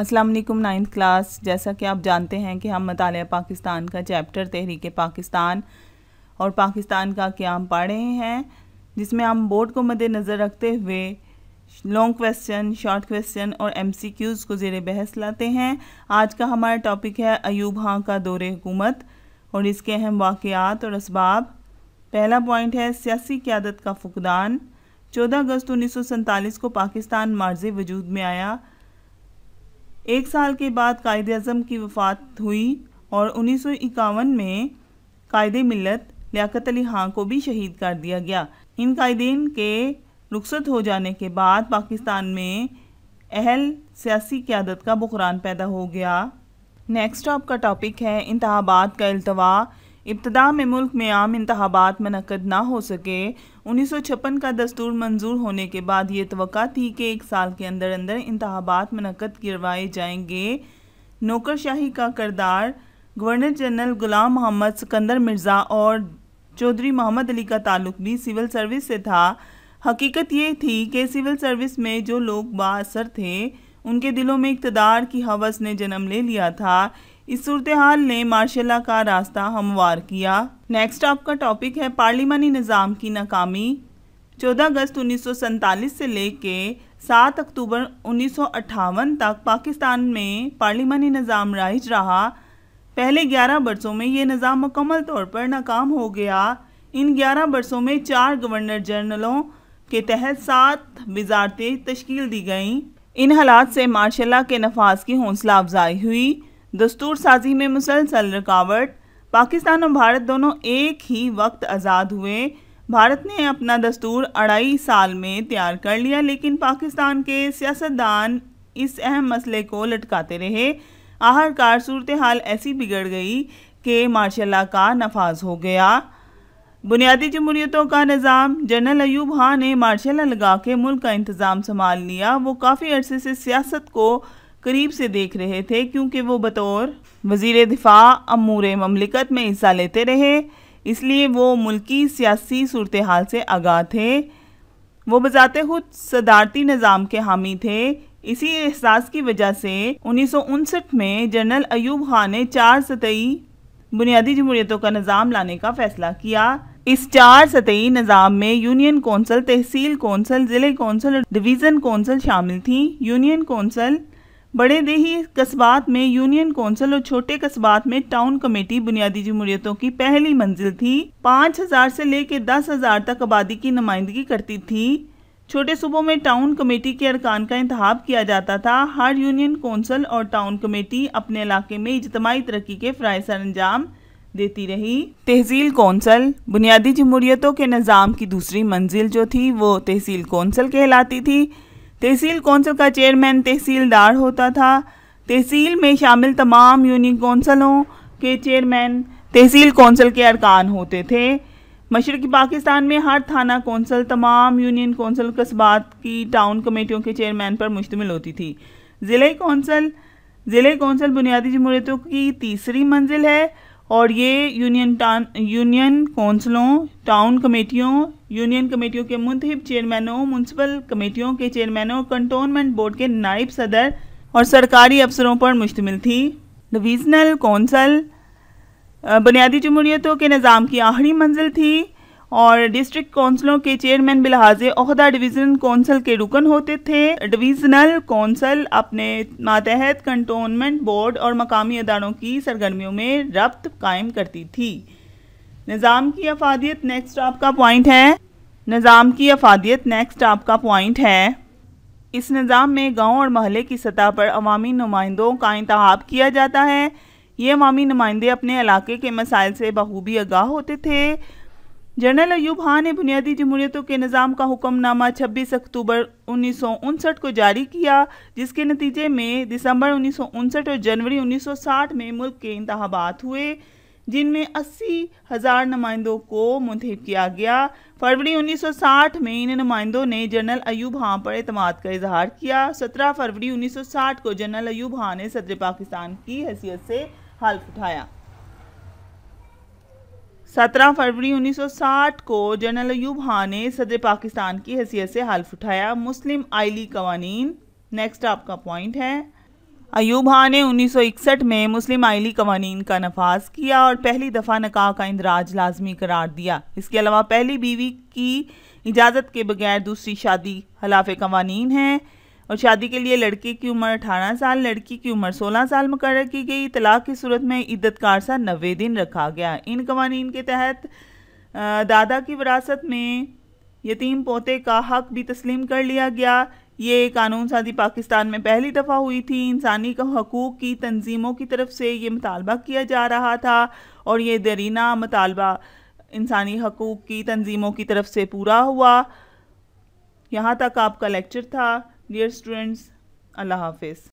अस्सलाम वालेकुम ninth class जैसा कि आप जानते हैं कि हम मताल पाकिस्तान का चैप्टर तहरीक पाकिस्तान और पाकिस्तान का क्याम पढ़ रहे हैं जिसमें हम बोर्ड को मद्देनज़र रखते हुए लॉन्ग क्वेश्चन शॉर्ट क्वेश्चन और क्यूज़ को जेर बहस लाते हैं आज का हमारा टॉपिक है अयूब हाँ का दौर हुकूमत और इसके अहम वाक़ात और इसबाब पहला पॉइंट है सियासी क्यादत का फुकदान चौदह अगस्त उन्नीस को पाकिस्तान मार्ज वजूद में आया एक साल के बाद कायद अजम की वफात हुई और उन्नीस में कायद मिलत लियाकत अली खां को भी शहीद कर दिया गया इन कायदेन के रुखसत हो जाने के बाद पाकिस्तान में अहल सियासी क्यादत का बुकरान पैदा हो गया नेक्स्ट आपका टॉपिक है इंतबात का अल्तवा इब्तदा में मुल्क में आम इंतबात मनकद ना हो सके उन्नीस सौ छप्पन का दस्तूर मंजूर होने के बाद ये तो थी कि एक साल के अंदर अंदर इंतबात मनकद करवाए जाएंगे नौकरशाही का करदार गवर्नर जनरल गुलाम मोहम्मद सिकंदर मिर्ज़ा और चौधरी मोहम्मद अली का ताल्लुक भी सिविल सर्विस से था हकीकत ये थी कि सिविल सर्विस में जो लोग बासर थे उनके दिलों में इकतदार की हवस ने जन्म ले लिया था इस सूरत हाल ने मार्शाला का रास्ता हमवार किया नेक्स्ट आपका टॉपिक है पार्लिमानी निज़ाम की नाकामी 14 अगस्त उन्नीस से लेके 7 अक्टूबर उन्नीस तक पाकिस्तान में पार्लिमानी निज़ाम राइज रहा पहले 11 बरसों में ये निज़ाम मुकम्मल तौर पर नाकाम हो गया इन 11 बरसों में चार गवर्नर जनरलों के तहत सात वजारतें तश्कील दी गईं इन हालात से मार्शाला के नफाज की हौसला अफजाई हुई दस्तूर साजी में मुसलसल रुकावट पाकिस्तान और भारत दोनों एक ही वक्त आज़ाद हुए भारत ने अपना दस्तूर अढ़ाई साल में तैयार कर लिया लेकिन पाकिस्तान के सियासतदान इस अहम मसले को लटकाते रहे आखिरकार सूरत हाल ऐसी बिगड़ गई कि मार्शल का नफाज हो गया बुनियादी जमहूरीतों का निज़ाम जनरल अयूब खां ने मार्शल लगा के मुल्क का इंतज़ाम संभाल लिया वो काफ़ी अरसे से सियासत को करीब से देख रहे थे क्योंकि वो बतौर वजीर दिफा अमूर ममलिकत में हिस्सा लेते रहे इसलिए वो मुल्की सियासी सूरत हाल से आगाह थे वो बजाते खुद सदारती निज़ाम के हामी थे इसी एहसास की वजह से उन्नीस में जनरल अयूब खान ने चार सतही बुनियादी जमहूरीतों का निज़ाम लाने का फैसला किया इस चार सतही निज़ाम में यूनियन कौंसल तहसील कौंसल ज़िले कौंसल और डिवीज़न कौंसल शामिल थी यूनियन कौंसल बड़े देही कस्बात में यूनियन कौंसिल और छोटे कस्बात में टाउन कमेटी बुनियादी जमूरियतों की पहली मंजिल थी पाँच हजार से लेकर दस हजार तक आबादी की नुमाइंदगी करती थी छोटे सूबों में टाउन कमेटी के अरकान का इंतहा किया जाता था हर यूनियन कौंसल और टाउन कमेटी अपने इलाके में इजतमाही तरक्की के फ़राय सर अंजाम देती रही तहसील कौंसल बुनियादी जमहूरियतों के निज़ाम की दूसरी मंजिल जो थी वो तहसील कौंसल कहलाती थी तहसील कौंसिल का चेयरमैन तहसीलदार होता था तहसील में शामिल तमाम यूनियन कौंसलों के चेयरमैन तहसील कौंसिल के अरकान होते थे मशरक़ी पाकिस्तान में हर थाना कौंसल तमाम यूनियन कौंसल कस्बात की टाउन कमेटियों के चेयरमैन पर मुश्तमिल होती थी ज़िले कौंसल ज़िले कौंसल बुनियादी जमहूरीतों की तीसरी मंजिल है और ये यूनियन यूनियन कौंसलों टाउन कमेटियों यूनियन कमेटियों के मुंतब चेयरमैनों म्यूनसिपल कमेटियों के चेयरमैनों कंटोनमेंट बोर्ड के नायब सदर और सरकारी अफसरों पर मुश्तमिल थी डिवीज़नल कौंसल बुनियादी जमहूरीतों के निज़ाम की आखिरी मंजिल थी और डिस्ट्रिक्ट काउंसिलों के चेयरमैन बिलहाजे अहदा डिवीजन काउंसिल के रुकन होते थे डिवीजनल काउंसिल अपने मातहत कंटोनमेंट बोर्ड और मकामी अदारों की सरगर्मियों में रब्त कायम करती थी निज़ाम की अफादियत नेक्स्ट आपका पॉइंट है निज़ाम की अफादियत नेक्स्ट आपका पॉइंट है इस निज़ाम में गांव और महल्ले की सतह पर अवामी नुमाइंदों का इंतहा किया जाता है ये अवामी नुमाइंदे अपने इलाके के मसाइल से बखूबी आगाह होते थे जनरल अयूब खान ने बुनियादी जमहूरीतों के निज़ाम का हुक्मनामा 26 अक्टूबर उन्नीस को जारी किया जिसके नतीजे में दिसंबर उन्नीस और जनवरी 1960 में मुल्क के इंतबात हुए जिनमें अस्सी हज़ार नुमाइंदों को मुंतब किया गया फरवरी 1960 में इन नुमाइंदों ने जनरल अयूब खां पर अतमाद का इजहार किया 17 फरवरी 1960 को जनरल अयूब खां ने सदर पाकिस्तान की हैसियत से हल्फ उठाया सत्रह फरवरी 1960 को जनरल अयूब खान ने सदर पाकिस्तान की हैसियत से हल्फ उठाया मुस्लिम आइली कवानीन नेक्स्ट आपका पॉइंट है अयूब खान ने 1961 में मुस्लिम आइली कवानीन का नफाज किया और पहली दफ़ा नकाह का इंदराज लाजमी करार दिया इसके अलावा पहली बीवी की इजाज़त के बगैर दूसरी शादी हलाफ कवानीन है और शादी के लिए लड़के की उम्र अठारह साल लड़की की उम्र सोलह साल मुकर की गई तलाक की सूरत में इद्दत का अरसा नबे दिन रखा गया इन कवानीन के तहत दादा की विरासत में यतीम पोते का हक भी तस्लीम कर लिया गया ये कानून साजी पाकिस्तान में पहली दफ़ा हुई थी इंसानी हकूक़ की तंजीमों की तरफ से ये मुतालबा किया जा रहा था और ये दरीना मुतालबा इंसानी हकूक़ की तंजीमों की तरफ से पूरा हुआ यहाँ तक आपका लेक्चर था Dear students, Allah Hafiz.